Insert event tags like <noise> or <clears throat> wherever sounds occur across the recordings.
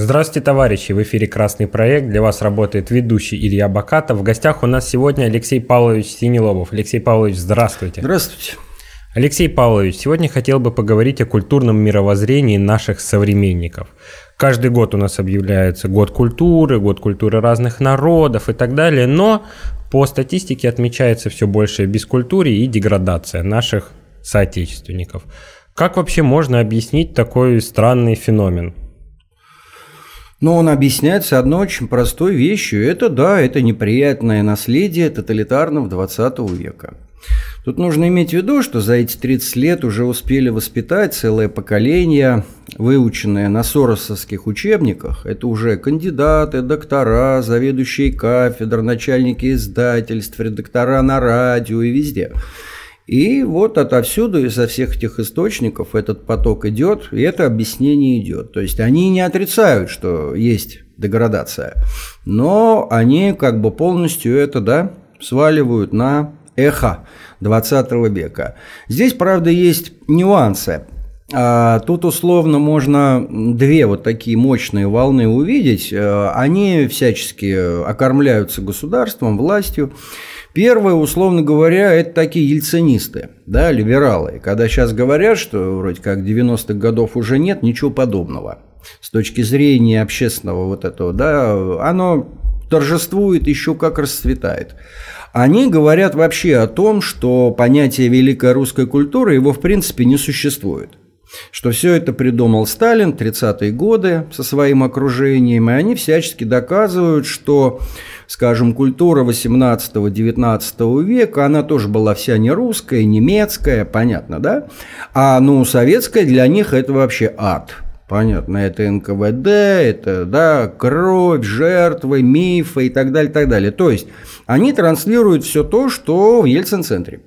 Здравствуйте, товарищи! В эфире «Красный проект». Для вас работает ведущий Илья Бакатов. В гостях у нас сегодня Алексей Павлович Синелобов. Алексей Павлович, здравствуйте! Здравствуйте! Алексей Павлович, сегодня хотел бы поговорить о культурном мировоззрении наших современников. Каждый год у нас объявляется год культуры, год культуры разных народов и так далее, но по статистике отмечается все большее бескультурие и деградация наших соотечественников. Как вообще можно объяснить такой странный феномен? Но он объясняется одной очень простой вещью. Это, да, это неприятное наследие тоталитарного 20 века. Тут нужно иметь в виду, что за эти 30 лет уже успели воспитать целое поколение, выученное на соросовских учебниках. Это уже кандидаты, доктора, заведующие кафедр, начальники издательств, редактора на радио и везде – и вот отовсюду, изо всех этих источников этот поток идет, и это объяснение идет. То есть они не отрицают, что есть деградация, но они как бы полностью это, да, сваливают на эхо 20 века. Здесь, правда, есть нюансы. А, тут условно можно две вот такие мощные волны увидеть. А, они всячески окормляются государством, властью. Первое, условно говоря, это такие ельцинисты, да, либералы. Когда сейчас говорят, что вроде как 90-х годов уже нет, ничего подобного. С точки зрения общественного вот этого, да, оно торжествует еще как расцветает. Они говорят вообще о том, что понятие великой русской культуры его в принципе не существует что все это придумал Сталин 30-е годы со своим окружением, и они всячески доказывают, что, скажем, культура 18-19 века, она тоже была вся не русская, немецкая, понятно, да? А, ну, советская для них это вообще ад. Понятно, это НКВД, это, да, кровь, жертвы, мифы и так далее, так далее. То есть они транслируют все то, что в Ельцин-центре.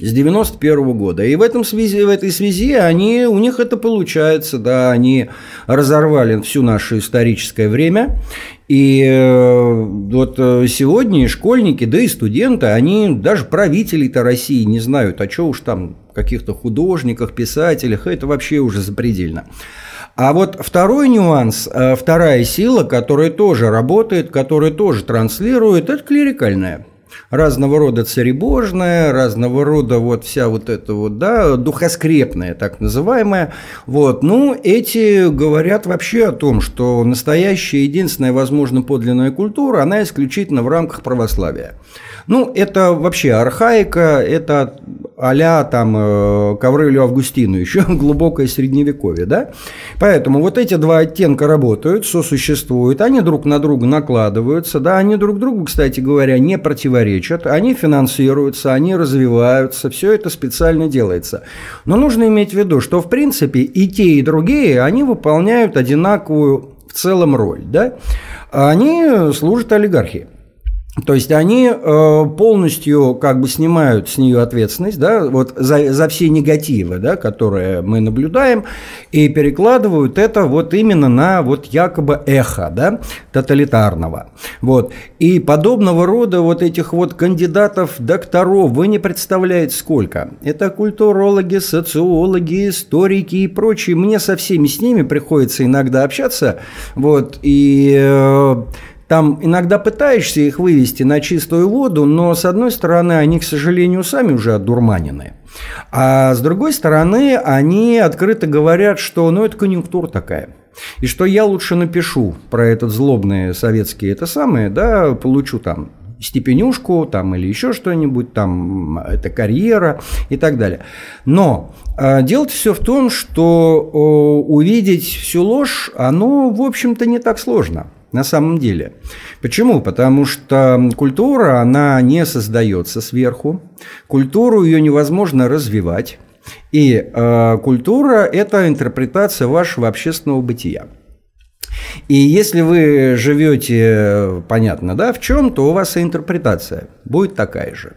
С 91 -го года. И в, этом связи, в этой связи они, у них это получается, да, они разорвали всю наше историческое время. И э, вот э, сегодня школьники, да и студенты, они даже правители то России не знают, а что уж там каких-то художниках, писателях, это вообще уже запредельно. А вот второй нюанс, э, вторая сила, которая тоже работает, которая тоже транслирует, это клерикальная разного рода царебожная, разного рода вот вся вот эта вот, да, духоскрепная так называемая. Вот, ну, эти говорят вообще о том, что настоящая единственная, возможно, подлинная культура, она исключительно в рамках православия. Ну, это вообще архаика, это а там э, Коврелю Августину, <laughs> еще глубокое средневековье, да? Поэтому вот эти два оттенка работают, сосуществуют, они друг на друга накладываются, да, они друг другу, кстати говоря, не противоречат, они финансируются, они развиваются, все это специально делается. Но нужно иметь в виду, что в принципе и те, и другие, они выполняют одинаковую в целом роль, да? Они служат олигархии. То есть они э, полностью как бы снимают с нее ответственность, да, вот за, за все негативы, да, которые мы наблюдаем, и перекладывают это вот именно на вот якобы эхо, да, тоталитарного. Вот. И подобного рода вот этих вот кандидатов, докторов, вы не представляете сколько. Это культурологи, социологи, историки и прочие. Мне со всеми с ними приходится иногда общаться, вот, и... Э, там иногда пытаешься их вывести на чистую воду, но, с одной стороны, они, к сожалению, сами уже одурманены. А с другой стороны, они открыто говорят, что ну, это конъюнктура такая. И что я лучше напишу про этот злобные советские это самое, да, получу там степенюшку там или еще что-нибудь, там это карьера и так далее. Но э, а, дело все в том, что э, увидеть всю ложь, оно, в общем-то, не так сложно на самом деле. Почему? Потому что культура, она не создается сверху. Культуру ее невозможно развивать. И э, культура – это интерпретация вашего общественного бытия. И если вы живете, понятно, да, в чем, то у вас и интерпретация будет такая же.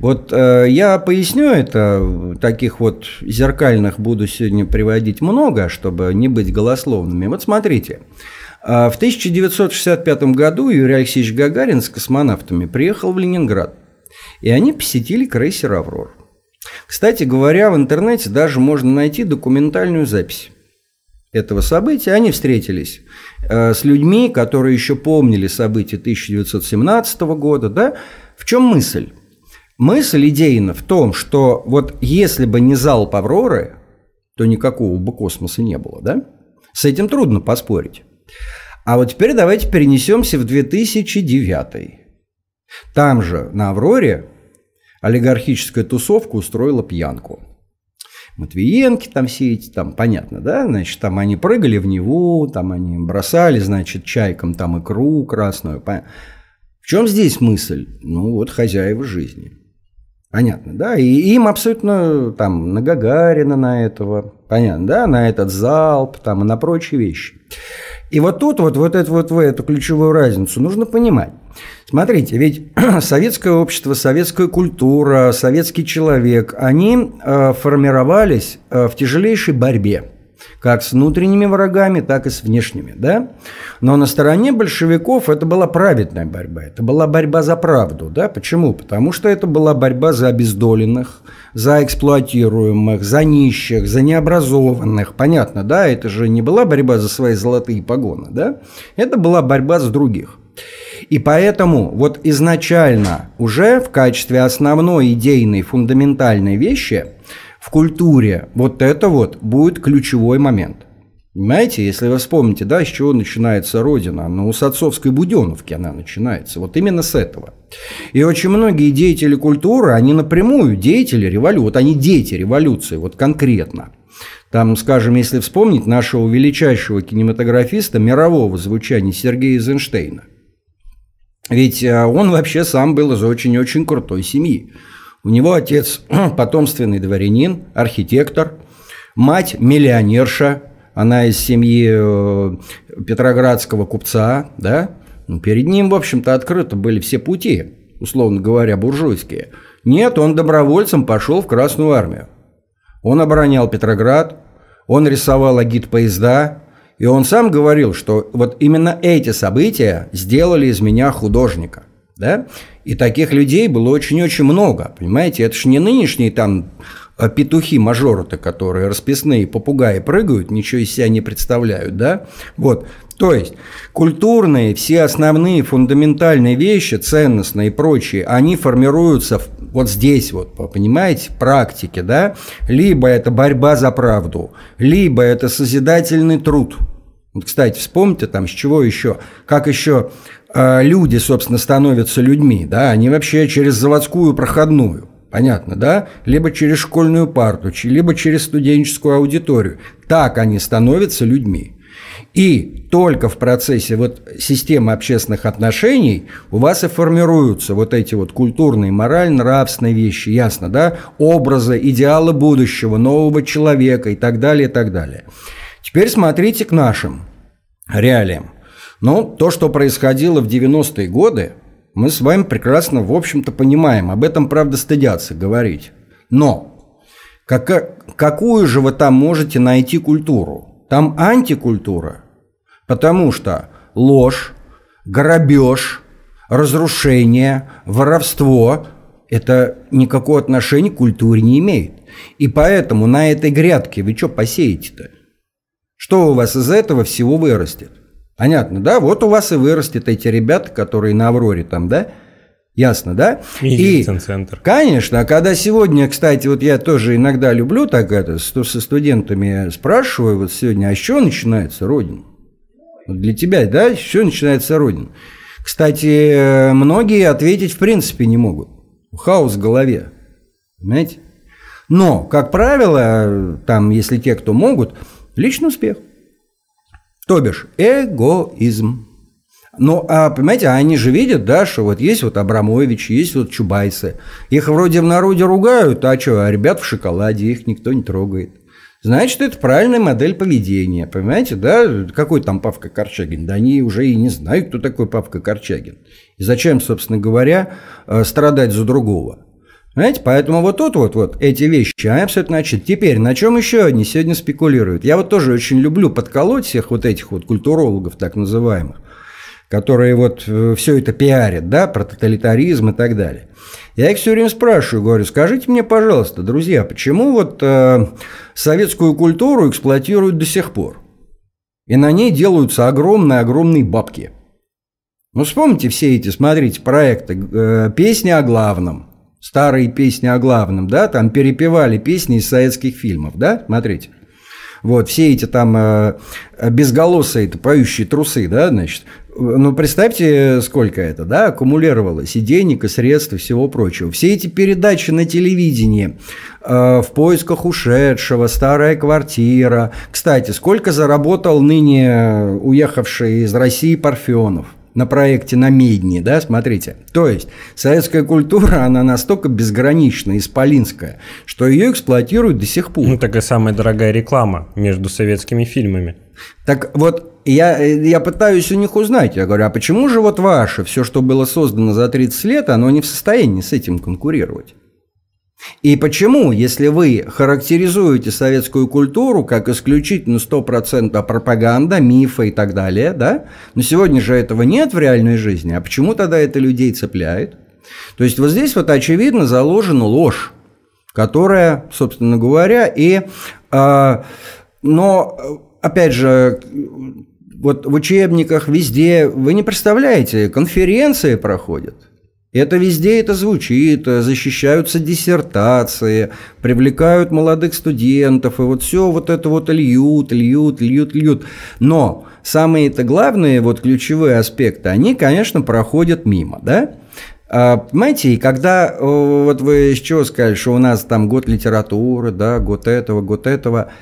Вот э, я поясню это, таких вот зеркальных буду сегодня приводить много, чтобы не быть голословными. Вот смотрите, а в 1965 году Юрий Алексеевич Гагарин с космонавтами приехал в Ленинград, и они посетили крейсер «Аврор». Кстати говоря, в интернете даже можно найти документальную запись этого события. Они встретились э, с людьми, которые еще помнили события 1917 года. Да? В чем мысль? Мысль идейна в том, что вот если бы не зал Павроры, то никакого бы космоса не было. Да? С этим трудно поспорить. А вот теперь давайте перенесемся в 2009. Там же, на «Авроре», олигархическая тусовка устроила пьянку. Матвиенки там все эти, там, понятно, да, значит, там они прыгали в него, там они бросали, значит, чайкам там икру красную. В чем здесь мысль? Ну, вот хозяева жизни. Понятно, да? И им абсолютно там на Гагарина, на этого, Понятно, да? На этот залп, там, и на прочие вещи. И вот тут вот, вот, это, вот в эту ключевую разницу нужно понимать. Смотрите, ведь <clears throat> советское общество, советская культура, советский человек, они э, формировались э, в тяжелейшей борьбе как с внутренними врагами, так и с внешними, да? Но на стороне большевиков это была праведная борьба, это была борьба за правду, да? Почему? Потому что это была борьба за обездоленных, за эксплуатируемых, за нищих, за необразованных, понятно, да? Это же не была борьба за свои золотые погоны, да? Это была борьба с других. И поэтому вот изначально уже в качестве основной идейной фундаментальной вещи – в культуре. Вот это вот будет ключевой момент. Понимаете, если вы вспомните, да, с чего начинается Родина, ну, с отцовской Буденовки она начинается, вот именно с этого. И очень многие деятели культуры, они напрямую деятели революции, вот они дети революции, вот конкретно. Там, скажем, если вспомнить нашего величайшего кинематографиста мирового звучания Сергея Эйзенштейна. Ведь а, он вообще сам был из очень-очень крутой семьи. У него отец <clears throat> потомственный дворянин, архитектор, мать миллионерша, она из семьи э, петроградского купца, да? Ну, перед ним, в общем-то, открыто были все пути, условно говоря, буржуйские. Нет, он добровольцем пошел в Красную армию. Он оборонял Петроград, он рисовал агит поезда, и он сам говорил, что вот именно эти события сделали из меня художника. Да? И таких людей было очень-очень много, понимаете? Это же не нынешние там а, петухи мажоры которые расписные попугаи прыгают, ничего из себя не представляют, да? Вот. То есть культурные, все основные фундаментальные вещи, ценностные и прочие, они формируются вот здесь вот, понимаете, в практике, да? Либо это борьба за правду, либо это созидательный труд – вот, кстати, вспомните там, с чего еще, как еще э, люди, собственно, становятся людьми, да, они вообще через заводскую проходную, понятно, да, либо через школьную парту, либо через студенческую аудиторию. Так они становятся людьми. И только в процессе вот системы общественных отношений у вас и формируются вот эти вот культурные, морально-нравственные вещи, ясно, да, образы, идеалы будущего, нового человека и так далее, и так далее. Теперь смотрите к нашим реалиям. Ну, то, что происходило в 90-е годы, мы с вами прекрасно, в общем-то, понимаем. Об этом, правда, стыдятся говорить. Но как, какую же вы там можете найти культуру? Там антикультура. Потому что ложь, грабеж, разрушение, воровство – это никакого отношения к культуре не имеет. И поэтому на этой грядке вы что посеете-то? Что у вас из этого всего вырастет? Понятно, да? Вот у вас и вырастет эти ребята, которые на Авроре там, да? Ясно, да? И, и центр. Конечно, а когда сегодня, кстати, вот я тоже иногда люблю так это, со студентами спрашиваю, вот сегодня, а что начинается Родина? Вот для тебя, да, с начинается Родина? Кстати, многие ответить в принципе не могут. Хаос в голове, понимаете? Но, как правило, там, если те, кто могут, Личный успех. То бишь, эгоизм. Ну, а, понимаете, а они же видят, да, что вот есть вот Абрамович, есть вот Чубайсы. Их вроде в народе ругают, а что, а ребят в шоколаде, их никто не трогает. Значит, это правильная модель поведения, понимаете, да? Какой там Павка Корчагин? Да они уже и не знают, кто такой Павка Корчагин. И зачем, собственно говоря, э, страдать за другого? Знаете, поэтому вот тут вот, вот эти вещи, а абсолютно значит. Теперь, на чем еще они сегодня спекулируют? Я вот тоже очень люблю подколоть всех вот этих вот культурологов так называемых, которые вот э, все это пиарят, да, про тоталитаризм и так далее. Я их все время спрашиваю, говорю, скажите мне, пожалуйста, друзья, почему вот э, советскую культуру эксплуатируют до сих пор? И на ней делаются огромные-огромные бабки. Ну, вспомните все эти, смотрите, проекты э, «Песня о главном», старые песни о главном, да, там перепевали песни из советских фильмов, да, смотрите. Вот, все эти там э, безголосые -то, поющие трусы, да, значит. Ну, представьте, сколько это, да, аккумулировалось и денег, и средств, и всего прочего. Все эти передачи на телевидении э, «В поисках ушедшего», «Старая квартира». Кстати, сколько заработал ныне уехавший из России Парфенов – на проекте на Медне, да, смотрите. То есть, советская культура, она настолько безгранична, исполинская, что ее эксплуатируют до сих пор. Ну, такая самая дорогая реклама между советскими фильмами. Так вот, я, я пытаюсь у них узнать. Я говорю, а почему же вот ваше, все, что было создано за 30 лет, оно не в состоянии с этим конкурировать? И почему, если вы характеризуете советскую культуру как исключительно 100% пропаганда, мифы и так далее, да? Но сегодня же этого нет в реальной жизни, а почему тогда это людей цепляет? То есть вот здесь вот очевидно заложена ложь, которая, собственно говоря, и... Э, но, опять же, вот в учебниках везде, вы не представляете, конференции проходят – это везде это звучит, э, защищаются диссертации, привлекают молодых студентов, и вот все вот это вот льют, льют, льют, льют. Но самые-то главные, вот ключевые аспекты, они, конечно, проходят мимо, да? А, понимаете, и когда э, вот вы еще сказали, что у нас там год литературы, да, год этого, год этого,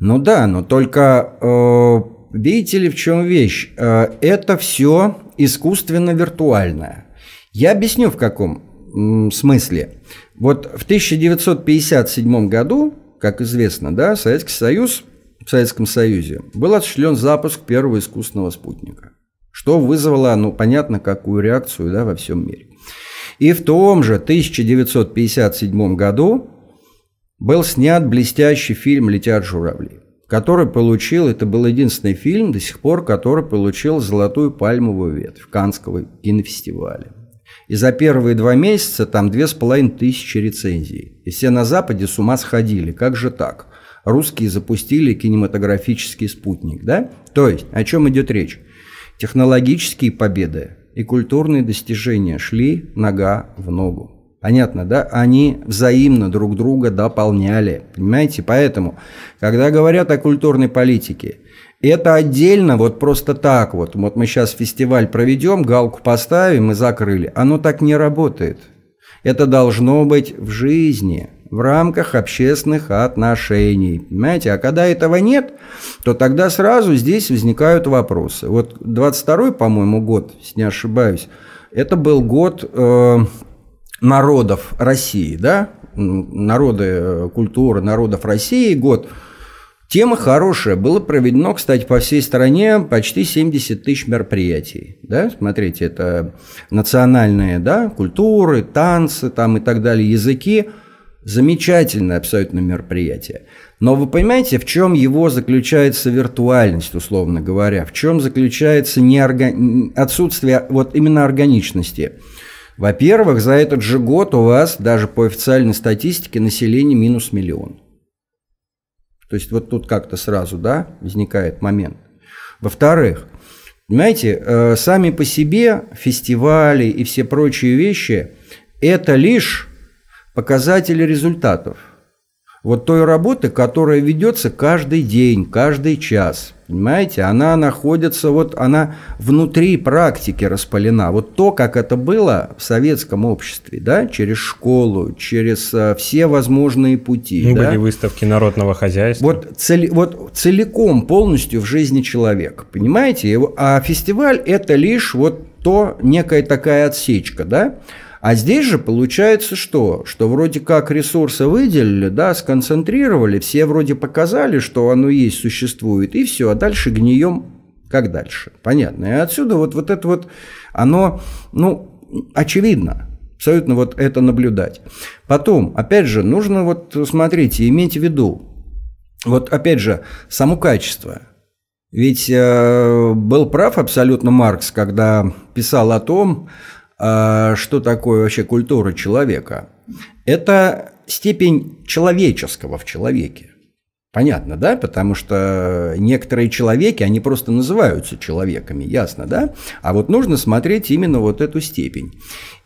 ну да, но только э, видите ли в чем вещь, это все искусственно виртуальное. Я объясню в каком смысле. Вот в 1957 году, как известно, да, Советский Союз в Советском Союзе был осуществлен запуск первого искусственного спутника, что вызвало, ну, понятно, какую реакцию да, во всем мире. И в том же 1957 году был снят блестящий фильм «Летят журавли», который получил, это был единственный фильм до сих пор, который получил золотую пальмовую ветвь в Канского кинофестиваля. И за первые два месяца там две с половиной тысячи рецензий. И все на Западе с ума сходили. Как же так? Русские запустили кинематографический спутник, да? То есть, о чем идет речь? Технологические победы и культурные достижения шли нога в ногу. Понятно, да? Они взаимно друг друга дополняли. Понимаете? Поэтому, когда говорят о культурной политике – это отдельно, вот просто так вот. Вот мы сейчас фестиваль проведем, галку поставим и закрыли. Оно так не работает. Это должно быть в жизни, в рамках общественных отношений. Понимаете? А когда этого нет, то тогда сразу здесь возникают вопросы. Вот 22-й, по-моему, год, если не ошибаюсь, это был год э, народов России, да? Народы э, культуры народов России, год – Тема хорошая. Было проведено, кстати, по всей стране почти 70 тысяч мероприятий. Да? Смотрите, это национальные да? культуры, танцы там и так далее, языки. Замечательное абсолютно мероприятие. Но вы понимаете, в чем его заключается виртуальность, условно говоря? В чем заключается неорга... отсутствие вот именно органичности? Во-первых, за этот же год у вас даже по официальной статистике население минус миллион. То есть вот тут как-то сразу, да, возникает момент. Во-вторых, понимаете, э, сами по себе фестивали и все прочие вещи – это лишь показатели результатов. Вот той работы, которая ведется каждый день, каждый час – Понимаете, она находится, вот она внутри практики распалена. Вот то, как это было в советском обществе, да, через школу, через э, все возможные пути. Ну, да? Были выставки народного хозяйства. Вот, цели, вот целиком, полностью в жизни человека, понимаете? А фестиваль – это лишь вот то, некая такая отсечка, да? А здесь же получается что? Что вроде как ресурсы выделили, да, сконцентрировали, все вроде показали, что оно есть, существует, и все, а дальше гнием как дальше. Понятно. И отсюда вот, вот это вот, оно, ну, очевидно, абсолютно вот это наблюдать. Потом, опять же, нужно вот, смотрите, иметь в виду, вот опять же, само качество. Ведь э, был прав абсолютно Маркс, когда писал о том, а, что такое вообще культура человека. Это степень человеческого в человеке. Понятно, да? Потому что некоторые человеки, они просто называются человеками, ясно, да? А вот нужно смотреть именно вот эту степень.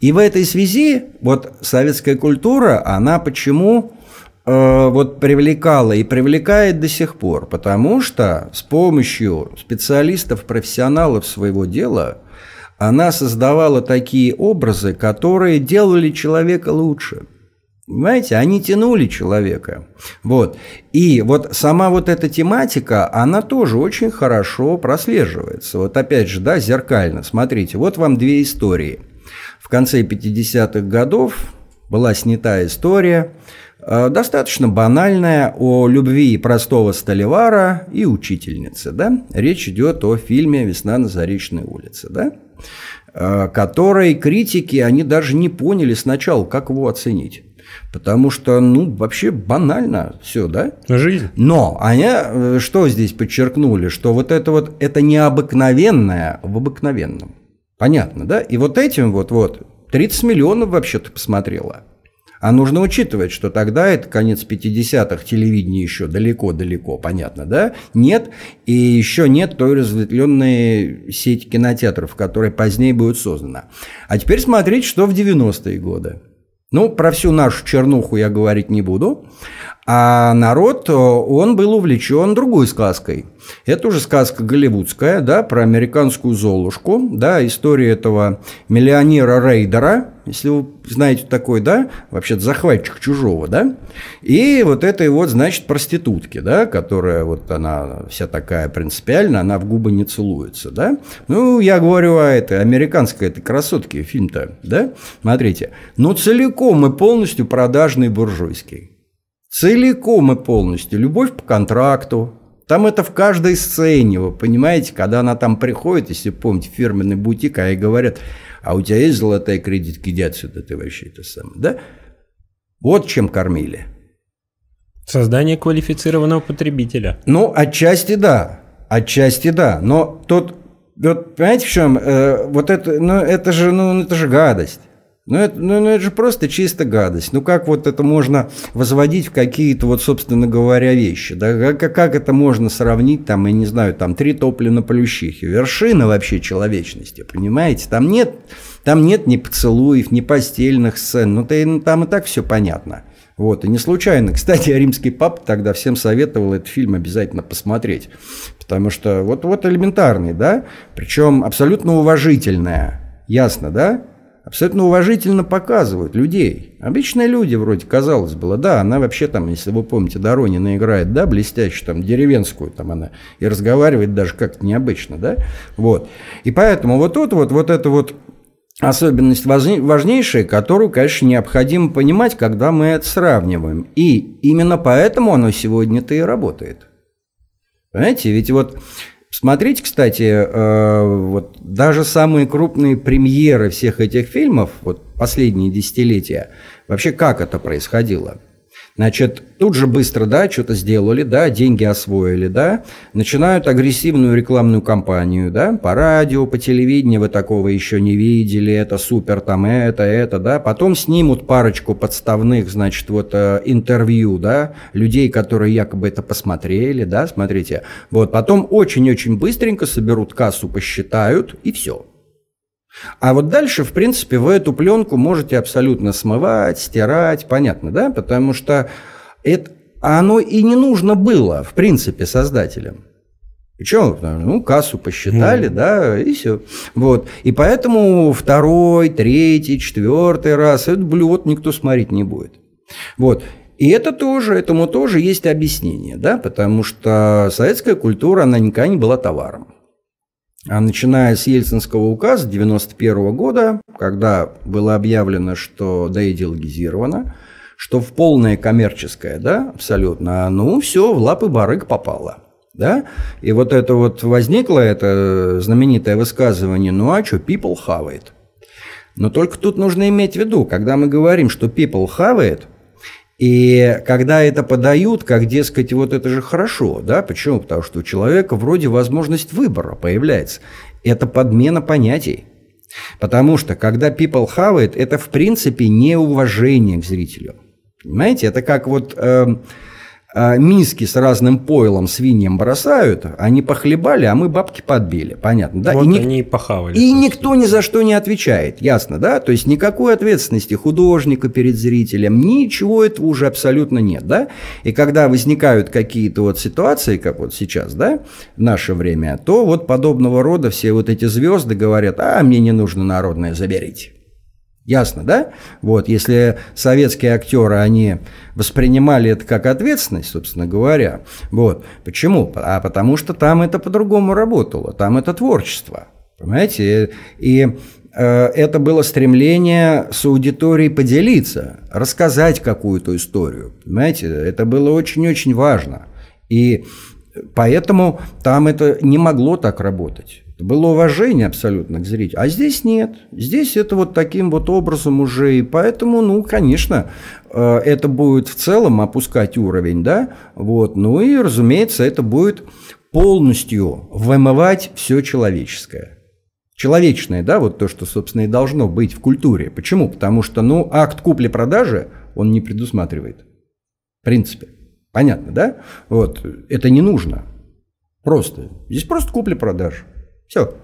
И в этой связи вот советская культура, она почему э, вот привлекала и привлекает до сих пор? Потому что с помощью специалистов, профессионалов своего дела – она создавала такие образы, которые делали человека лучше. Понимаете, они тянули человека. Вот. И вот сама вот эта тематика, она тоже очень хорошо прослеживается. Вот опять же, да, зеркально. Смотрите, вот вам две истории. В конце 50-х годов была снята история, э, достаточно банальная, о любви простого столевара и учительницы. Да? Речь идет о фильме «Весна на Заречной улице». Да? Э, который критики, они даже не поняли сначала, как его оценить. Потому что, ну, вообще банально все, да? Жизнь. Но они э, что здесь подчеркнули? Что вот это вот, это необыкновенное в обыкновенном. Понятно, да? И вот этим вот, вот, 30 миллионов вообще-то посмотрела. А нужно учитывать, что тогда это конец 50-х, телевидение еще далеко-далеко, понятно, да? Нет, и еще нет той разветвленной сети кинотеатров, которая позднее будет создана. А теперь смотреть, что в 90-е годы. Ну, про всю нашу чернуху я говорить не буду. А народ, э, он был увлечен другой сказкой. Это уже сказка голливудская, да, про американскую Золушку, да, история этого миллионера Рейдера, если вы знаете такой, да, вообще-то захватчик чужого, да, и вот этой вот, значит, проститутки, да, которая вот она вся такая принципиальная, она в губы не целуется, да. Ну, я говорю о этой американской этой красотке фильм-то, да, смотрите, но «Ну, целиком и полностью продажный буржуйский. Целиком и полностью. Любовь по контракту. Там это в каждой сцене, вы понимаете, когда она там приходит, если помните, фирменный бутик, а ей говорят, а у тебя есть золотая кредитка, иди отсюда, ты вообще это сам, да? Вот чем кормили. Создание квалифицированного потребителя. Ну, отчасти да, отчасти да, но тот, вот понимаете в чем, э, вот это, ну это же, ну это же гадость. Ну это, ну, ну, это же просто чисто гадость. Ну, как вот это можно возводить в какие-то, вот, собственно говоря, вещи? Да? Как, как это можно сравнить, там, я не знаю, там, три топли на Плющихе? Вершина вообще человечности, понимаете? Там нет, там нет ни поцелуев, ни постельных сцен. Ну, ты, ну там и так все понятно. Вот, и не случайно. Кстати, а римский пап тогда всем советовал этот фильм обязательно посмотреть. Потому что вот, вот элементарный, да? Причем абсолютно уважительное. Ясно, да? абсолютно уважительно показывают людей. Обычные люди, вроде, казалось было, да, она вообще там, если вы помните, Доронина играет, да, блестящую, там, деревенскую там она, и разговаривает даже как-то необычно, да, вот. И поэтому вот тут вот, вот это вот особенность важнейшая, которую, конечно, необходимо понимать, когда мы это сравниваем. И именно поэтому оно сегодня-то и работает. Понимаете, ведь вот Смотрите, кстати, э, вот даже самые крупные премьеры всех этих фильмов, вот последние десятилетия, вообще как это происходило – Значит, тут же быстро, да, что-то сделали, да, деньги освоили, да, начинают агрессивную рекламную кампанию, да, по радио, по телевидению, вы такого еще не видели, это супер, там, это, это, да, потом снимут парочку подставных, значит, вот э, интервью, да, людей, которые якобы это посмотрели, да, смотрите, вот, потом очень-очень быстренько соберут кассу, посчитают и все. А вот дальше, в принципе, вы эту пленку можете абсолютно смывать, стирать, понятно, да? Потому что это, оно и не нужно было, в принципе, создателям. Причем, ну, кассу посчитали, mm. да, и все. Вот. И поэтому второй, третий, четвертый раз этот блюд никто смотреть не будет. Вот. И это тоже, этому тоже есть объяснение, да, потому что советская культура, она никогда не была товаром. А начиная с Ельцинского указа 1991 года, когда было объявлено, что доидеологизировано, что в полное коммерческое, да, абсолютно, а ну все, в лапы барыг попало. Да? И вот это вот возникло, это знаменитое высказывание, ну а что, people have it? Но только тут нужно иметь в виду, когда мы говорим, что people have it. И когда это подают, как, дескать, вот это же хорошо, да, почему? Потому что у человека вроде возможность выбора появляется. Это подмена понятий. Потому что, когда people хавает, это, в принципе, неуважение к зрителю. Понимаете, это как вот... Э, а миски с разным пойлом свиньям бросают, они похлебали, а мы бабки подбили, понятно, да? Вот и ник... они и похавали. И никто ни за что не отвечает, ясно, да? То есть никакой ответственности художника перед зрителем, ничего этого уже абсолютно нет, да? И когда возникают какие-то вот ситуации, как вот сейчас, да, в наше время, то вот подобного рода все вот эти звезды говорят, а мне не нужно народное, заберите. Ясно, да? Вот, если советские актеры, они воспринимали это как ответственность, собственно говоря. Вот. Почему? А потому что там это по-другому работало, там это творчество. Понимаете? И, и э, это было стремление с аудиторией поделиться, рассказать какую-то историю. Понимаете? Это было очень-очень важно. И поэтому там это не могло так работать было уважение абсолютно к зрителю. А здесь нет. Здесь это вот таким вот образом уже. И поэтому, ну, конечно, э, это будет в целом опускать уровень, да? Вот. Ну и, разумеется, это будет полностью вымывать все человеческое. Человечное, да, вот то, что, собственно, и должно быть в культуре. Почему? Потому что, ну, акт купли-продажи он не предусматривает. В принципе. Понятно, да? Вот. Это не нужно. Просто. Здесь просто купли-продажи. Все.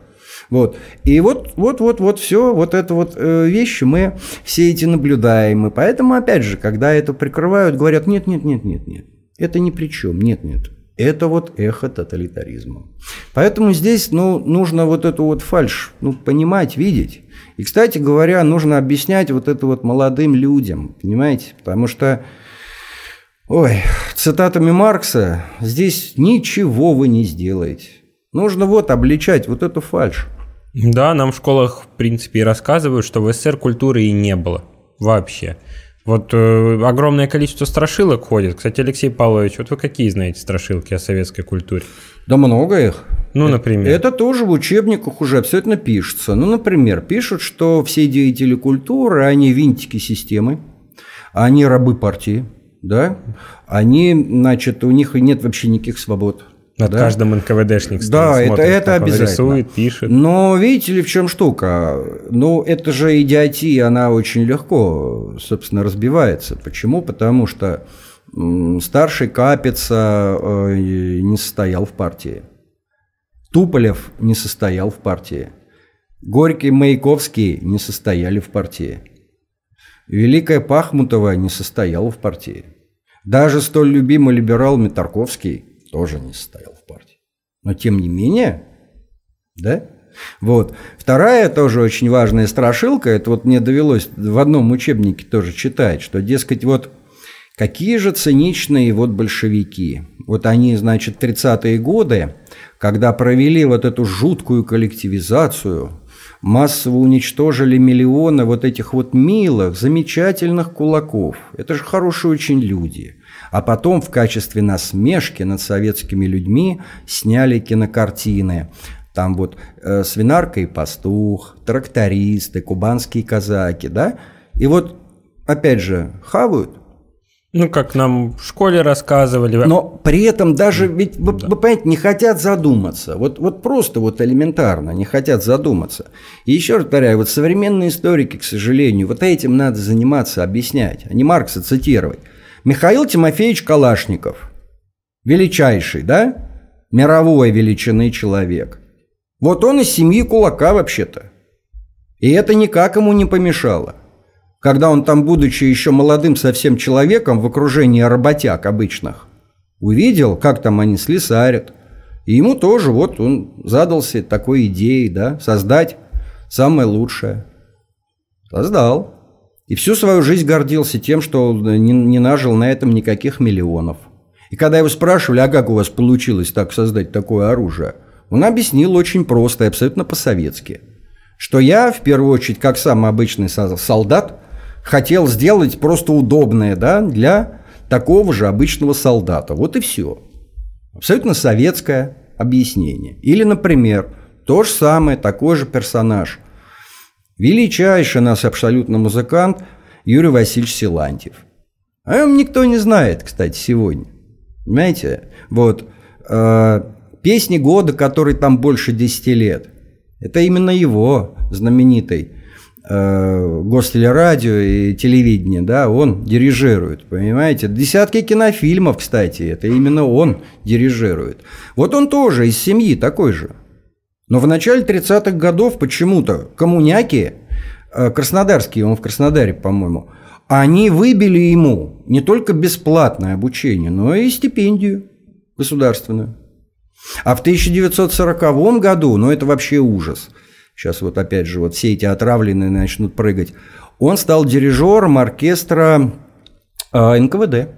Вот. И вот, вот, вот, вот все, вот это вот э, вещи мы все эти наблюдаем. И поэтому, опять же, когда это прикрывают, говорят, нет, нет, нет, нет, нет. Это ни при чем, нет, нет. Это вот эхо тоталитаризма. Поэтому здесь ну, нужно вот эту вот фальш ну, понимать, видеть. И, кстати говоря, нужно объяснять вот это вот молодым людям, понимаете? Потому что, ой, цитатами Маркса, здесь ничего вы не сделаете. Нужно вот обличать вот эту фальш. Да, нам в школах, в принципе, и рассказывают, что в СССР культуры и не было вообще. Вот э, огромное количество страшилок ходит. Кстати, Алексей Павлович, вот вы какие знаете страшилки о советской культуре? Да много их. Ну, э, например. Это, это тоже в учебниках уже абсолютно пишется. Ну, например, пишут, что все деятели культуры, они винтики системы, они рабы партии, да, они, значит, у них нет вообще никаких свобод. Над да? каждым НКВДшник Да, смотрит, это, это обязательно. рисует, пишет. Но видите ли, в чем штука? Ну, это же идиотия, она очень легко, собственно, разбивается. Почему? Потому что старший Капица э, не состоял в партии. Туполев не состоял в партии. Горький Маяковский не состояли в партии. Великая Пахмутова не состояла в партии. Даже столь любимый либерал Митарковский тоже не состоял в партии. Но тем не менее, да? Вот. Вторая тоже очень важная страшилка, это вот мне довелось в одном учебнике тоже читать, что, дескать, вот какие же циничные вот большевики. Вот они, значит, 30-е годы, когда провели вот эту жуткую коллективизацию, массово уничтожили миллионы вот этих вот милых, замечательных кулаков. Это же хорошие очень люди – а потом в качестве насмешки над советскими людьми сняли кинокартины. Там вот э, «Свинарка и пастух», «Трактористы», «Кубанские казаки», да? И вот, опять же, хавают, ну, как нам в школе рассказывали. Но при этом даже, ведь, вы, да. вы понимаете, не хотят задуматься. Вот, вот просто вот элементарно не хотят задуматься. И еще раз повторяю, вот современные историки, к сожалению, вот этим надо заниматься, объяснять, а не Маркса цитировать. Михаил Тимофеевич Калашников. Величайший, да? Мировой величины человек. Вот он из семьи кулака вообще-то. И это никак ему не помешало. Когда он там, будучи еще молодым совсем человеком, в окружении работяг обычных, увидел, как там они слесарят. И ему тоже вот он задался такой идеей, да, создать самое лучшее. Создал. И всю свою жизнь гордился тем, что не, не нажил на этом никаких миллионов. И когда его спрашивали, а как у вас получилось так создать такое оружие, он объяснил очень просто и абсолютно по-советски, что я, в первую очередь, как самый обычный солдат, хотел сделать просто удобное да, для такого же обычного солдата. Вот и все. Абсолютно советское объяснение. Или, например, то же самое, такой же персонаж Величайший нас абсолютно музыкант Юрий Васильевич Силантьев. а нем никто не знает, кстати, сегодня. Понимаете? Вот. Э, песни года, которые там больше 10 лет. Это именно его знаменитый э, гостелерадио и телевидение, да, он дирижирует, понимаете? Десятки кинофильмов, кстати, это именно он дирижирует. Вот он тоже из семьи такой же. Но в начале 30-х годов почему-то коммуняки, э, краснодарские, он в Краснодаре, по-моему, они выбили ему не только бесплатное обучение, но и стипендию государственную. А в 1940 году, ну это вообще ужас, сейчас вот опять же вот все эти отравленные начнут прыгать, он стал дирижером оркестра э, НКВД.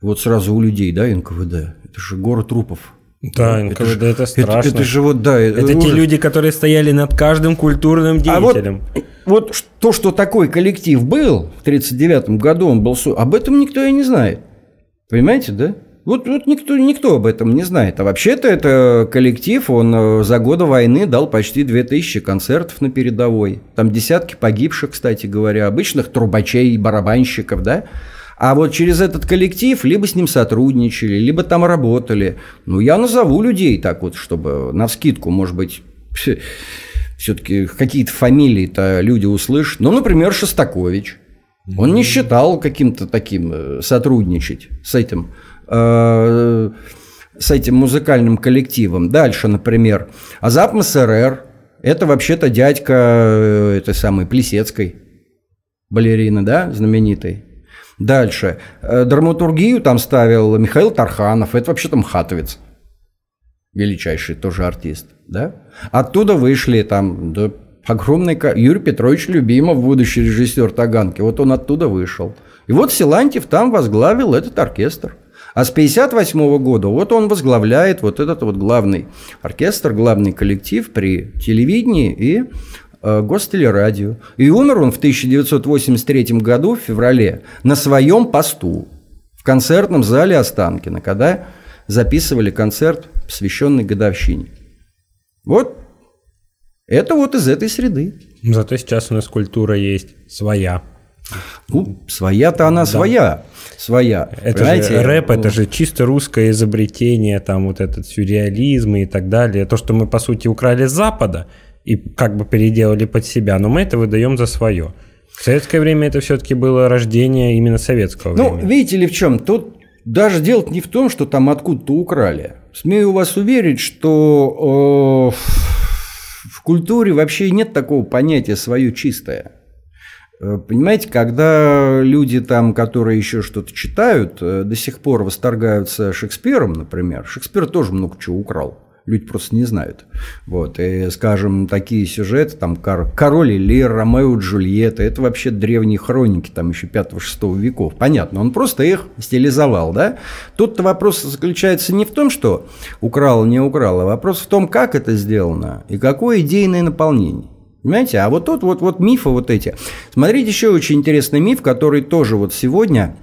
Вот сразу у людей, да, НКВД, это же город трупов. Да, НКВД это, это страшно. Это, это же вот, да. Это, это те люди, которые стояли над каждым культурным деятелем. А вот, вот то, что такой коллектив был в 1939 году, он был... Об этом никто и не знает. Понимаете, да? Вот, вот никто, никто об этом не знает. А вообще-то это коллектив, он э, за годы войны дал почти 2000 концертов на передовой. Там десятки погибших, кстати говоря, обычных трубачей, и барабанщиков, да? А вот через этот коллектив либо с ним сотрудничали, либо там работали. Ну, я назову людей так вот, чтобы на вскидку, может быть, все-таки какие-то фамилии-то люди услышат. Ну, например, Шостакович. Он не считал каким-то таким э, сотрудничать с этим, э, с этим музыкальным коллективом. Дальше, например, Азап МСРР. Это вообще-то дядька э, этой самой Плесецкой балерины, да, знаменитой. Дальше. Э, драматургию там ставил Михаил Тарханов. Это вообще там хатовец. Величайший тоже артист. Да? Оттуда вышли там да, огромный... Юрий Петрович Любимов, будущий режиссер Таганки. Вот он оттуда вышел. И вот Силантьев там возглавил этот оркестр. А с 1958 года вот он возглавляет вот этот вот главный оркестр, главный коллектив при телевидении и Э, гостелерадио. И умер он в 1983 году, в феврале, на своем посту в концертном зале Останкина, когда записывали концерт, посвященный годовщине. Вот это вот из этой среды. Зато сейчас у нас культура есть своя. Ну, своя-то она да. своя. Своя. Это же рэп, это ну. же чисто русское изобретение, там вот этот сюрреализм и так далее. То, что мы, по сути, украли с Запада, и как бы переделали под себя, но мы это выдаем за свое. В советское время это все-таки было рождение именно советского ну, времени. Ну, видите ли в чем? Тут даже дело не в том, что там откуда-то украли. Смею вас уверить, что э, в культуре вообще нет такого понятия «свое чистое». Э, понимаете, когда люди там, которые еще что-то читают, э, до сих пор восторгаются Шекспиром, например, Шекспир тоже много чего украл люди просто не знают. Вот. И, скажем, такие сюжеты, там, «Король и Лир», «Ромео и Джульетта», это вообще древние хроники, там, еще 5-6 веков. Понятно, он просто их стилизовал, да? Тут то вопрос заключается не в том, что украл, не украл, а вопрос в том, как это сделано и какое идейное наполнение. Понимаете? А вот тут вот, вот мифы вот эти. Смотрите, еще очень интересный миф, который тоже вот сегодня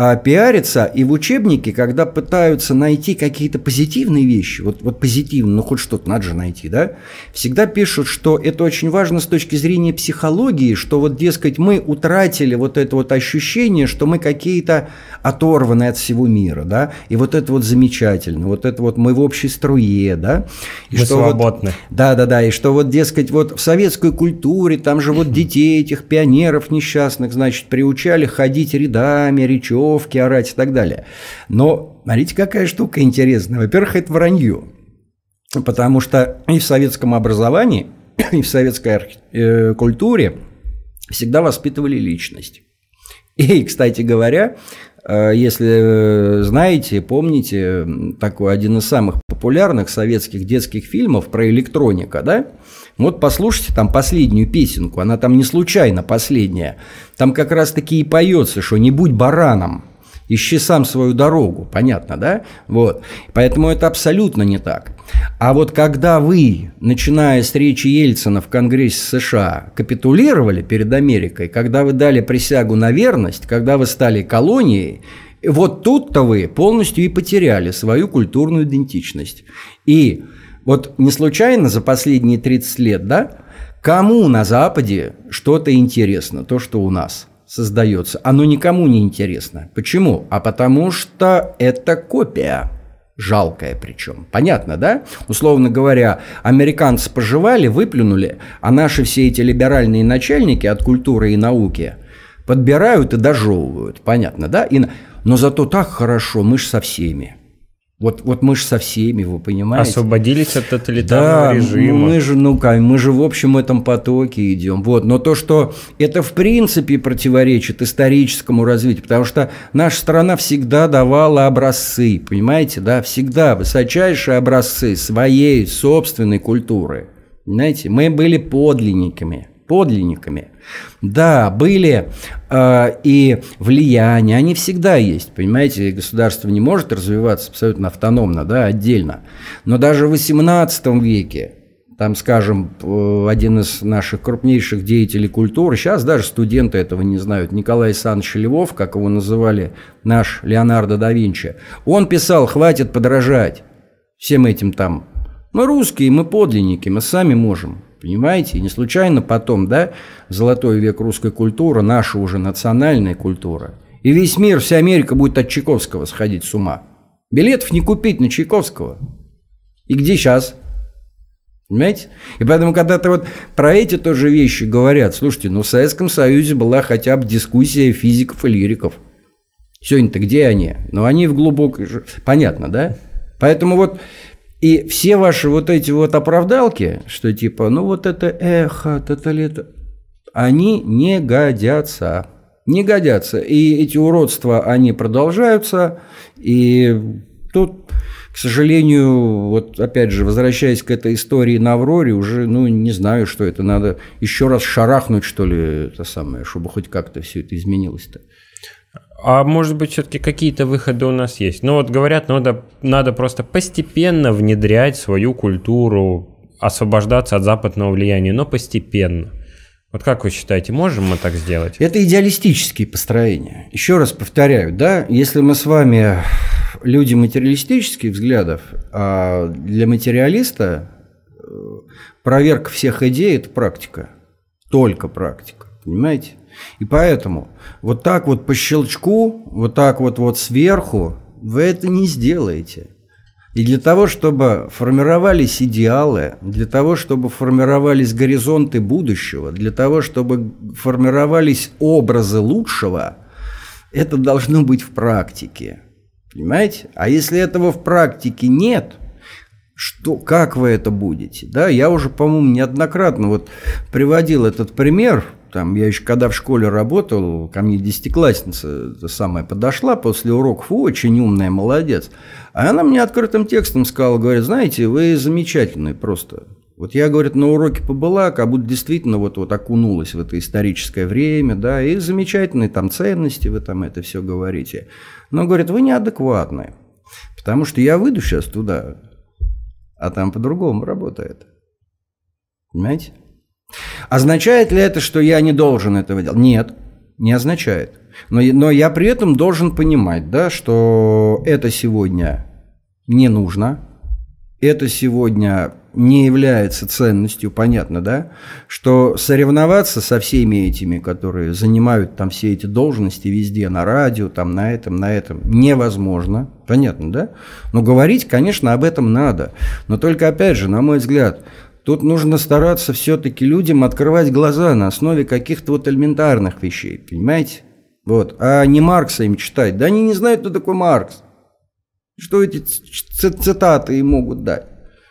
а, пиарится, и в учебнике, когда пытаются найти какие-то позитивные вещи, вот, вот позитивно, ну хоть что-то надо же найти, да, всегда пишут, что это очень важно с точки зрения психологии, что вот, дескать, мы утратили вот это вот ощущение, что мы какие-то оторваны от всего мира, да, и вот это вот замечательно, вот это вот мы в общей струе, да. И мы что свободны. Вот, да, да, да, и что вот, дескать, вот в советской культуре там же вот <clears throat> детей этих пионеров несчастных, значит, приучали ходить рядами, речой, массовки орать и так далее. Но смотрите, какая штука интересная. Во-первых, это вранье. Потому что и в советском образовании, <coughs> и в советской архи- э, культуре всегда воспитывали личность. И, кстати говоря, э, если э, знаете, помните, такой один из самых популярных советских детских фильмов про электроника, да? Вот послушайте там последнюю песенку, она там не случайно последняя. Там как раз-таки и поется, что не будь бараном, ищи сам свою дорогу, понятно, да? Вот. Поэтому это абсолютно не так. А вот когда вы, начиная с речи Ельцина в Конгрессе США, капитулировали перед Америкой, когда вы дали присягу на верность, когда вы стали колонией, вот тут-то вы полностью и потеряли свою культурную идентичность. И вот не случайно за последние 30 лет, да, кому на Западе что-то интересно, то, что у нас создается, оно никому не интересно. Почему? А потому что это копия. Жалкая причем. Понятно, да? Условно говоря, американцы пожевали, выплюнули, а наши все эти либеральные начальники от культуры и науки подбирают и дожевывают. Понятно, да? И... Но зато так хорошо, мы же со всеми. Вот, вот мы же со всеми, вы понимаете? Освободились от тоталитарного да, режима. Мы же, ну как, мы же в общем этом потоке идем. Вот. Но то, что это в принципе противоречит историческому развитию, потому что наша страна всегда давала образцы, понимаете, да, всегда высочайшие образцы своей собственной культуры. знаете, мы были подлинниками подлинниками. Да, были э, и влияния, они всегда есть, понимаете, государство не может развиваться абсолютно автономно, да, отдельно. Но даже в XVIII веке, там, скажем, э, один из наших крупнейших деятелей культуры, сейчас даже студенты этого не знают, Николай Александрович Львов, как его называли наш Леонардо да Винчи, он писал «хватит подражать» всем этим там. Мы русские, мы подлинники, мы сами можем. Понимаете? И не случайно потом, да, золотой век русской культуры, наша уже национальная культура. И весь мир, вся Америка будет от Чайковского сходить с ума. Билетов не купить на Чайковского. И где сейчас? Понимаете? И поэтому, когда ты вот про эти тоже вещи говорят, слушайте, ну в Советском Союзе была хотя бы дискуссия физиков и лириков. Сегодня-то где они? Ну, они в глубокой... Понятно, да? Поэтому вот и все ваши вот эти вот оправдалки, что типа, ну вот это эхо, это лето, они не годятся. Не годятся. И эти уродства, они продолжаются. И тут, к сожалению, вот опять же, возвращаясь к этой истории на Авроре, уже, ну, не знаю, что это надо еще раз шарахнуть, что ли, это самое, чтобы хоть как-то все это изменилось-то. А может быть, все-таки какие-то выходы у нас есть. Но ну, вот говорят, надо, надо просто постепенно внедрять свою культуру, освобождаться от западного влияния, но постепенно. Вот как вы считаете, можем мы так сделать? Это идеалистические построения. Еще раз повторяю, да, если мы с вами люди материалистических взглядов, а для материалиста э, проверка всех идей – это практика. Только практика, понимаете? И поэтому вот так вот по щелчку, вот так вот вот сверху вы это не сделаете. И для того, чтобы формировались идеалы, для того, чтобы формировались горизонты будущего, для того, чтобы формировались образы лучшего, это должно быть в практике. Понимаете? А если этого в практике нет, что, как вы это будете? Да, я уже, по-моему, неоднократно вот приводил этот пример – там я еще когда в школе работал, ко мне десятиклассница самая подошла после уроков, очень умная, молодец. А она мне открытым текстом сказала, говорит, знаете, вы замечательные просто. Вот я, говорит, на уроке побыла, как будто действительно вот, вот окунулась в это историческое время, да, и замечательные там ценности вы там это все говорите. Но, говорит, вы неадекватные, потому что я выйду сейчас туда, а там по-другому работает. Понимаете? Означает ли это, что я не должен этого делать? Нет, не означает. Но, но я при этом должен понимать, да, что это сегодня не нужно, это сегодня не является ценностью, понятно, да? Что соревноваться со всеми этими, которые занимают там все эти должности везде, на радио, там на этом, на этом, невозможно, понятно, да? Но говорить, конечно, об этом надо. Но только, опять же, на мой взгляд, Тут нужно стараться все-таки людям открывать глаза на основе каких-то вот элементарных вещей, понимаете? Вот. А не Маркса им читать. Да они не знают, кто такой Маркс. Что эти цитаты им могут дать?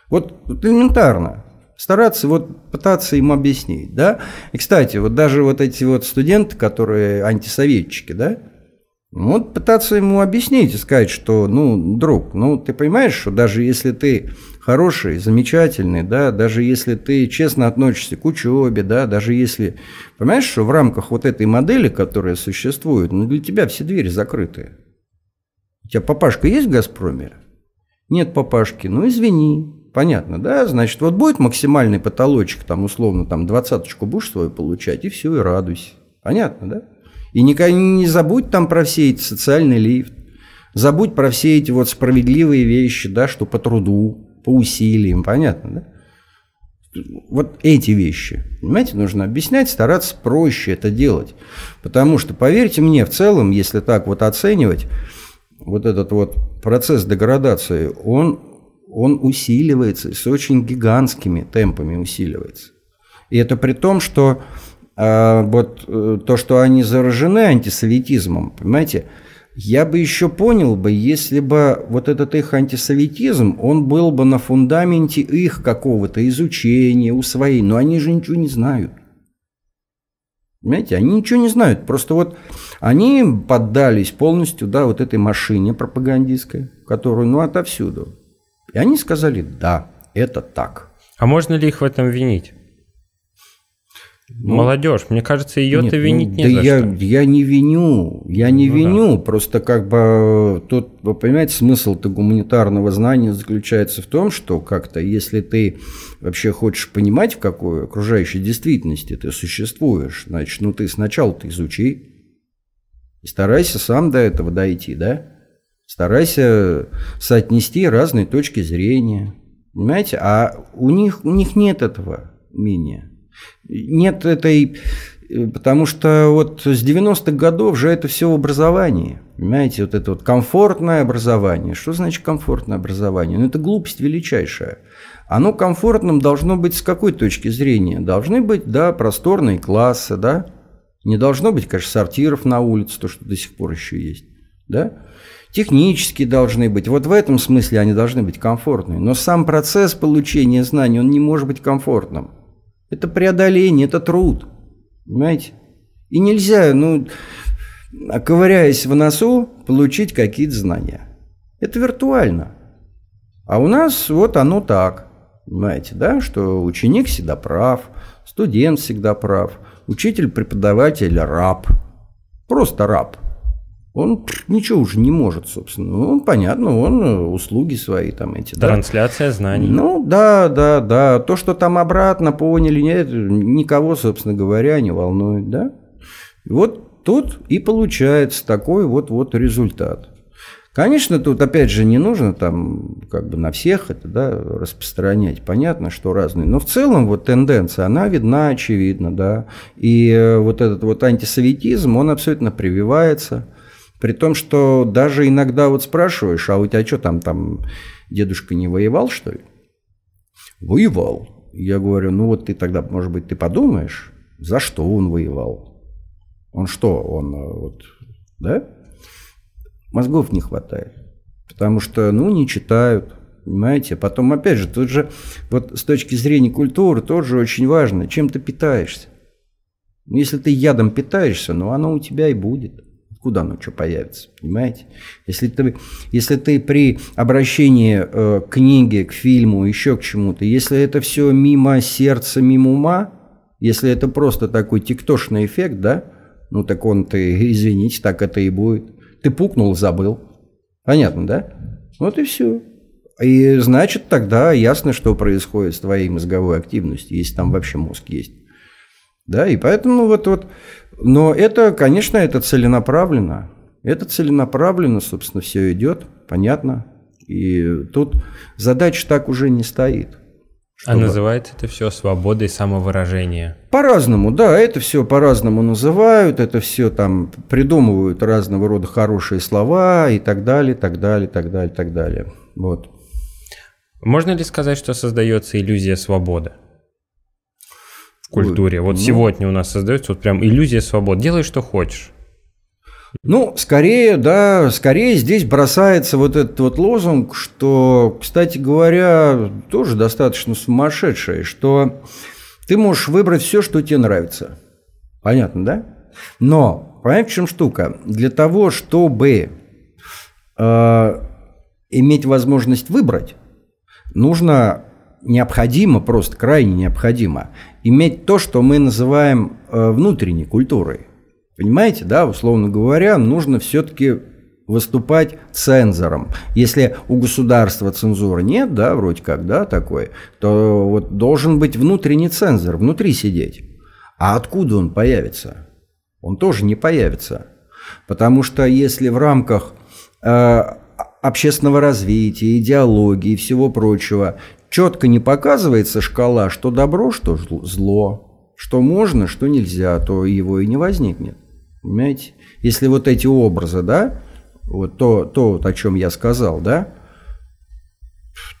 Вот, вот элементарно. Стараться вот пытаться им объяснить, да? И, кстати, вот даже вот эти вот студенты, которые антисоветчики, да? Вот пытаться ему объяснить и сказать, что, ну, друг, ну, ты понимаешь, что даже если ты хороший, замечательный, да, даже если ты честно относишься к учебе, да, даже если, понимаешь, что в рамках вот этой модели, которая существует, ну, для тебя все двери закрыты. У тебя папашка есть в «Газпроме»? Нет папашки, ну, извини, понятно, да, значит, вот будет максимальный потолочек, там, условно, там, двадцаточку будешь свою получать, и все, и радуйся. Понятно, да? И никогда не забудь там про все эти социальные лифты, забудь про все эти вот справедливые вещи, да, что по труду, по усилиям, понятно, да? Вот эти вещи, понимаете, нужно объяснять, стараться проще это делать. Потому что, поверьте мне, в целом, если так вот оценивать, вот этот вот процесс деградации, он, он усиливается, с очень гигантскими темпами усиливается. И это при том, что а, вот э, то, что они заражены антисоветизмом, понимаете, я бы еще понял бы, если бы вот этот их антисоветизм, он был бы на фундаменте их какого-то изучения, усвоения, но они же ничего не знают. Понимаете, они ничего не знают, просто вот они поддались полностью, да, вот этой машине пропагандистской, которую, ну, отовсюду. И они сказали, да, это так. А можно ли их в этом винить? Ну, Молодежь, мне кажется, ее-то ну, винить ну, не да за я, что. я не виню, я не ну, виню, да. просто как бы э, тут, вы понимаете, смысл-то гуманитарного знания заключается в том, что как-то если ты вообще хочешь понимать, в какой окружающей действительности ты существуешь, значит, ну ты сначала ты изучи и старайся сам до этого дойти, да? Старайся соотнести разные точки зрения, понимаете? А у них, у них нет этого умения. Нет этой... Э, потому что вот с 90-х годов же это все образование. Понимаете, вот это вот комфортное образование. Что значит комфортное образование? Ну, это глупость величайшая. Оно комфортным должно быть с какой точки зрения? Должны быть, да, просторные классы, да? Не должно быть, конечно, сортиров на улице, то, что до сих пор еще есть, да? Технически должны быть. Вот в этом смысле они должны быть комфортные. Но сам процесс получения знаний, он не может быть комфортным. Это преодоление, это труд. Понимаете? И нельзя, ну, ковыряясь в носу, получить какие-то знания. Это виртуально. А у нас вот оно так. Понимаете, да, что ученик всегда прав, студент всегда прав, учитель, преподаватель, раб. Просто раб – он ничего уже не может, собственно. Он, ну, понятно, он э, услуги свои там эти. Трансляция да? знаний. Ну, да, да, да. То, что там обратно поняли, нет, э, никого, собственно говоря, не волнует, да. вот тут и получается такой вот, вот результат. Конечно, тут, опять же, не нужно там как бы на всех это да, распространять. Понятно, что разные. Но в целом вот тенденция, она видна, очевидна, да. И э, вот этот вот антисоветизм, он абсолютно прививается – при том, что даже иногда вот спрашиваешь, а у тебя что там, там дедушка не воевал, что ли? Воевал. Я говорю, ну вот ты тогда, может быть, ты подумаешь, за что он воевал? Он что, он э, вот, да? Мозгов не хватает. Потому что, ну, не читают, понимаете? Потом, опять же, тут же, вот с точки зрения культуры, тоже очень важно, чем ты питаешься. Ну, если ты ядом питаешься, ну, оно у тебя и будет куда оно что появится, понимаете? Если ты, если ты при обращении э, к книге, к фильму, еще к чему-то, если это все мимо сердца, мимо ума, если это просто такой тиктошный эффект, да, ну так он ты, <laughs> извините, так это и будет. Ты пукнул, забыл. Понятно, да? Вот и все. И значит, тогда ясно, что происходит с твоей мозговой активностью, если там вообще мозг есть. Да, и поэтому вот, вот но это, конечно, это целенаправленно. Это целенаправленно, собственно, все идет, понятно. И тут задача так уже не стоит. А чтобы... А называется это все свободой самовыражения? По-разному, да, это все по-разному называют, это все там придумывают разного рода хорошие слова и так далее, так далее, так далее, так далее. Вот. Можно ли сказать, что создается иллюзия свободы? культуре. Вот ну, сегодня у нас создается вот прям иллюзия свободы. Делай, что хочешь. Ну, скорее, да, скорее здесь бросается вот этот вот лозунг, что, кстати говоря, тоже достаточно сумасшедший, что ты можешь выбрать все, что тебе нравится. Понятно, да? Но, понимаете, в чем штука? Для того, чтобы э, иметь возможность выбрать, нужно необходимо, просто крайне необходимо, иметь то, что мы называем э, внутренней культурой. Понимаете, да, условно говоря, нужно все-таки выступать цензором. Если у государства цензуры нет, да, вроде как, да, такой, то вот должен быть внутренний цензор, внутри сидеть. А откуда он появится? Он тоже не появится. Потому что если в рамках э, общественного развития, идеологии и всего прочего, четко не показывается шкала, что добро, что зло, что можно, что нельзя, то его и не возникнет. Понимаете? Если вот эти образы, да, вот то, то вот, о чем я сказал, да,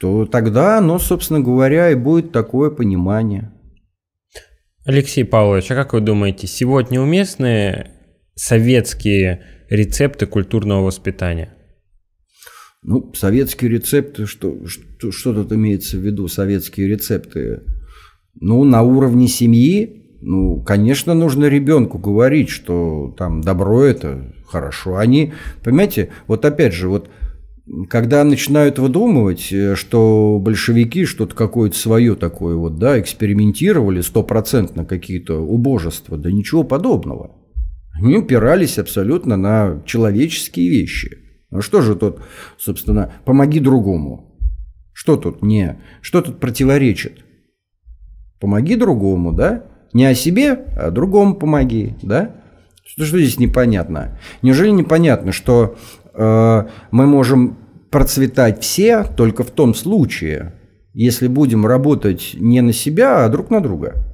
то тогда оно, собственно говоря, и будет такое понимание. Алексей Павлович, а как вы думаете, сегодня уместны советские рецепты культурного воспитания? Ну, советские рецепты, что, что, что тут имеется в виду советские рецепты? Ну, на уровне семьи, ну, конечно, нужно ребенку говорить, что там добро это хорошо. Они, понимаете, вот опять же, вот когда начинают выдумывать, э, что большевики что-то какое-то свое такое вот, да, экспериментировали стопроцентно какие-то убожества, да ничего подобного. Они упирались абсолютно на человеческие вещи – ну что же тут, собственно, помоги другому? Что тут не, что тут противоречит? Помоги другому, да? Не о себе, а другому помоги, да? Что, что здесь непонятно? Неужели непонятно, что э, мы можем процветать все только в том случае, если будем работать не на себя, а друг на друга?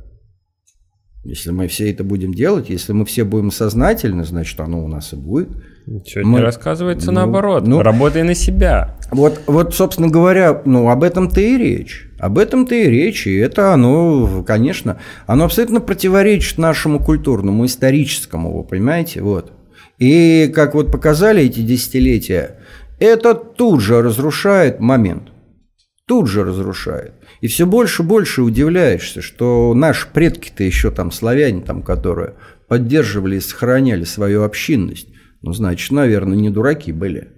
Если мы все это будем делать, если мы все будем сознательны, значит, оно у нас и будет – Ничего мы... не рассказывается ну, наоборот. Ну, Работай на себя. Вот, вот, собственно говоря, ну, об этом-то и речь. Об этом-то и речь. И это оно, конечно, оно абсолютно противоречит нашему культурному, историческому, вы понимаете? Вот. И, как вот показали эти десятилетия, это тут же разрушает момент. Тут же разрушает. И все больше и больше удивляешься, что наши предки-то еще там славяне, там, которые поддерживали и сохраняли свою общинность. Ну, значит, наверное, не дураки были.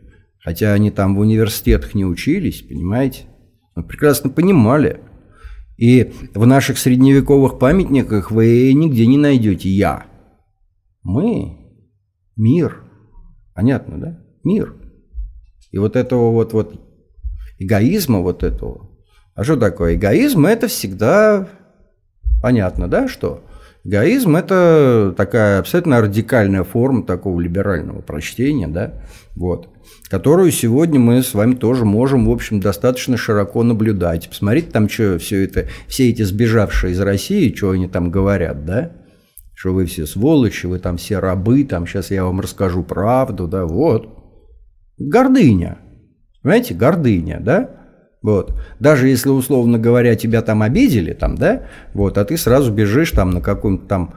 Хотя они там в университетах не учились, понимаете? Но ну, прекрасно понимали. И в наших средневековых памятниках вы нигде не найдете «я». Мы – мир. Понятно, да? Мир. И вот этого вот, вот эгоизма вот этого. А что такое эгоизм? Это всегда понятно, да, что – Гаизм – это такая абсолютно радикальная форма такого либерального прочтения, да, вот, которую сегодня мы с вами тоже можем, в общем, достаточно широко наблюдать. Посмотрите там, что все это, все эти сбежавшие из России, что они там говорят, да, что вы все сволочи, вы там все рабы, там сейчас я вам расскажу правду, да, вот. Гордыня, понимаете, гордыня, да, вот. Даже если, условно говоря, тебя там обидели, там, да, вот, а ты сразу бежишь там на каком-то там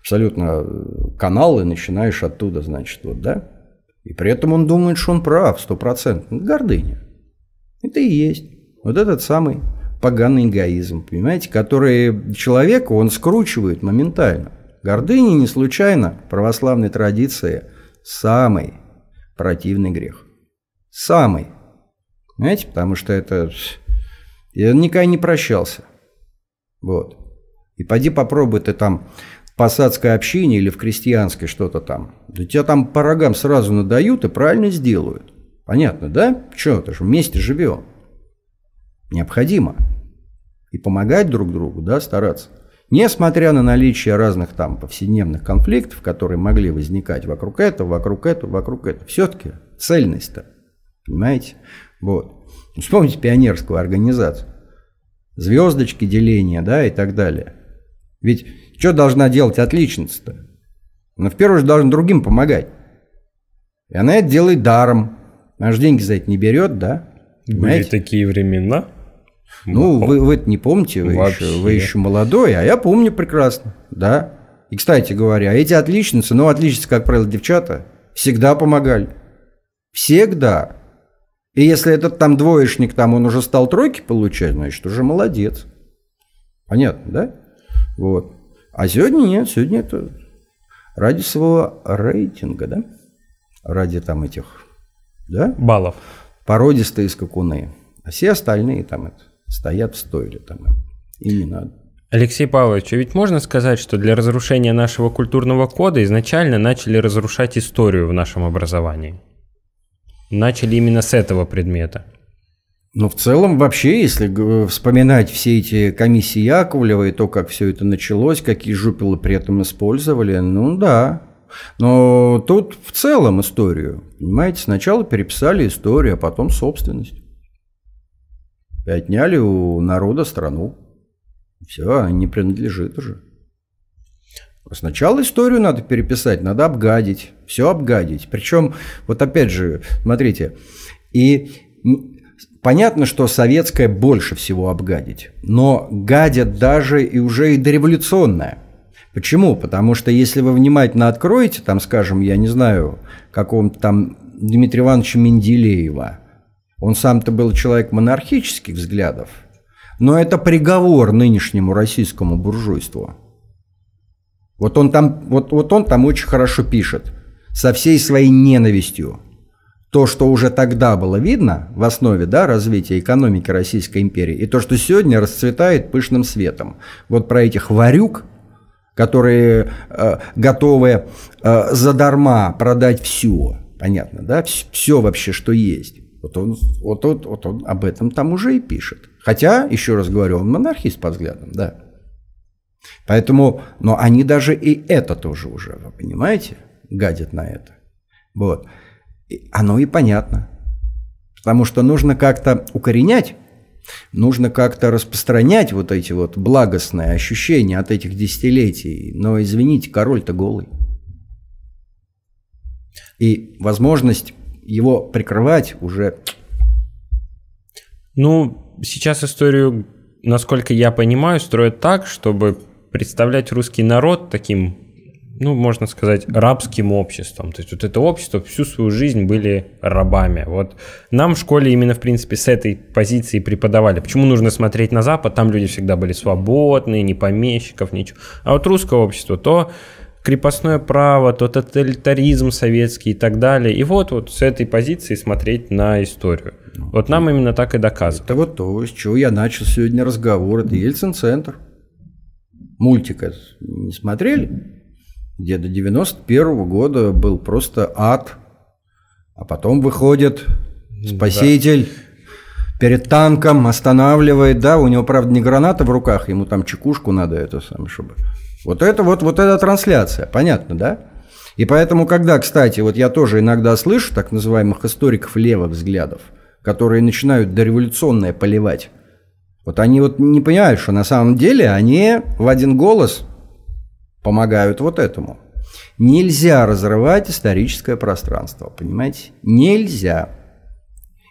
абсолютно э, канал и начинаешь оттуда, значит, вот, да. И при этом он думает, что он прав, сто процентов Гордыня. Это и есть. Вот этот самый поганый эгоизм, понимаете, который человека, он скручивает моментально. Гордыня не случайно в православной традиции самый противный грех. Самый Понимаете? Потому что это... И он никогда не прощался. Вот. И пойди попробуй ты там в посадской общине или в крестьянской что-то там. Да тебя там по рогам сразу надают и правильно сделают. Понятно, да? Чего? Ты же вместе живем. Необходимо. И помогать друг другу, да, стараться. Несмотря на наличие разных там повседневных конфликтов, которые могли возникать вокруг этого, вокруг этого, вокруг этого, все-таки цельность-то, понимаете? Вот. Вспомните пионерскую организацию. Звездочки, деления, да, и так далее. Ведь что должна делать отличница-то? Она в первую очередь должна другим помогать. И она это делает даром. Она же деньги за это не берет, да? Понимаете? Были такие времена. Ну, вы, вы это не помните, вы еще, вы еще молодой, а я помню прекрасно, да. И, кстати говоря, эти отличницы, ну, отличницы, как правило, девчата, всегда помогали. Всегда. И если этот там двоечник, там он уже стал тройки получать, значит, уже молодец. Понятно, да? Вот. А сегодня нет, сегодня это ради своего рейтинга, да? Ради там этих, да? Баллов. Породистые скакуны. А все остальные там это, стоят в стойле там. И не надо. Алексей Павлович, а ведь можно сказать, что для разрушения нашего культурного кода изначально начали разрушать историю в нашем образовании? начали именно с этого предмета? Ну, в целом, вообще, если вспоминать все эти комиссии Яковлева и то, как все это началось, какие жупилы при этом использовали, ну да. Но тут в целом историю, понимаете, сначала переписали историю, а потом собственность. И отняли у народа страну. Все, а не принадлежит уже. Сначала историю надо переписать, надо обгадить, все обгадить. Причем, вот опять же, смотрите, и понятно, что советское больше всего обгадить, но гадят даже и уже и дореволюционное. Почему? Потому что если вы внимательно откроете, там, скажем, я не знаю, какого-то там Дмитрия Ивановича Менделеева, он сам-то был человек монархических взглядов, но это приговор нынешнему российскому буржуйству – вот он там, вот, вот он там очень хорошо пишет. Со всей своей ненавистью. То, что уже тогда было видно в основе да, развития экономики Российской империи, и то, что сегодня расцветает пышным светом. Вот про этих варюк, которые э, готовы э, задарма продать все, понятно, да, все, вообще, что есть. Вот он, вот, вот, вот он об этом там уже и пишет. Хотя, еще раз говорю, он монархист по взглядам, да. Поэтому, но они даже и это тоже уже, вы понимаете, гадят на это. Вот. И оно и понятно. Потому что нужно как-то укоренять, нужно как-то распространять вот эти вот благостные ощущения от этих десятилетий. Но, извините, король-то голый. И возможность его прикрывать уже... Ну, сейчас историю, насколько я понимаю, строят так, чтобы представлять русский народ таким, ну, можно сказать, рабским обществом. То есть вот это общество всю свою жизнь были рабами. Вот нам в школе именно, в принципе, с этой позиции преподавали. Почему нужно смотреть на Запад? Там люди всегда были свободные, не помещиков, ничего. А вот русское общество, то крепостное право, то тоталитаризм советский и так далее. И вот, вот с этой позиции смотреть на историю. Вот нам именно так и доказывают. Это вот то, с чего я начал сегодня разговор. Это Ельцин-центр мультика не смотрели, где до 91 -го года был просто ад, а потом выходит спаситель да. перед танком, останавливает, да, у него, правда, не граната в руках, ему там чекушку надо это самое, чтобы... Вот это вот, вот эта трансляция, понятно, да? И поэтому, когда, кстати, вот я тоже иногда слышу так называемых историков левых взглядов, которые начинают дореволюционное поливать, вот они вот не понимают, что на самом деле они в один голос помогают вот этому. Нельзя разрывать историческое пространство, понимаете? Нельзя.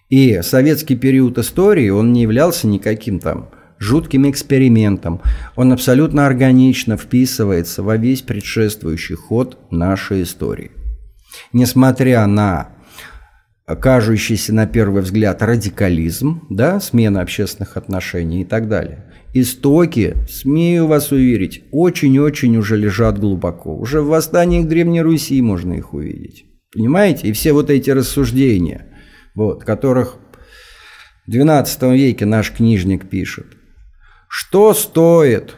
И советский период истории, он не являлся никаким там жутким экспериментом. Он абсолютно органично вписывается во весь предшествующий ход нашей истории. Несмотря на кажущийся на первый взгляд радикализм, да, смена общественных отношений и так далее. Истоки, смею вас уверить, очень-очень уже лежат глубоко. Уже в восстаниях Древней Руси можно их увидеть. Понимаете? И все вот эти рассуждения, вот, которых в XII веке наш книжник пишет. Что стоит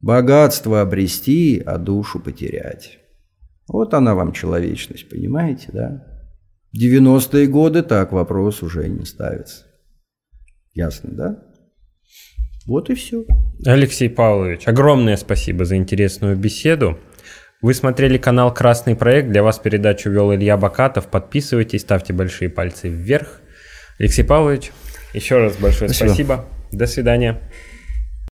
богатство обрести, а душу потерять? Вот она вам человечность, понимаете, да? 90-е годы так вопрос уже не ставится. Ясно, да? Вот и все. Алексей Павлович, огромное спасибо за интересную беседу. Вы смотрели канал «Красный проект». Для вас передачу вел Илья Бакатов. Подписывайтесь, ставьте большие пальцы вверх. Алексей Павлович, еще раз большое спасибо. спасибо. До свидания.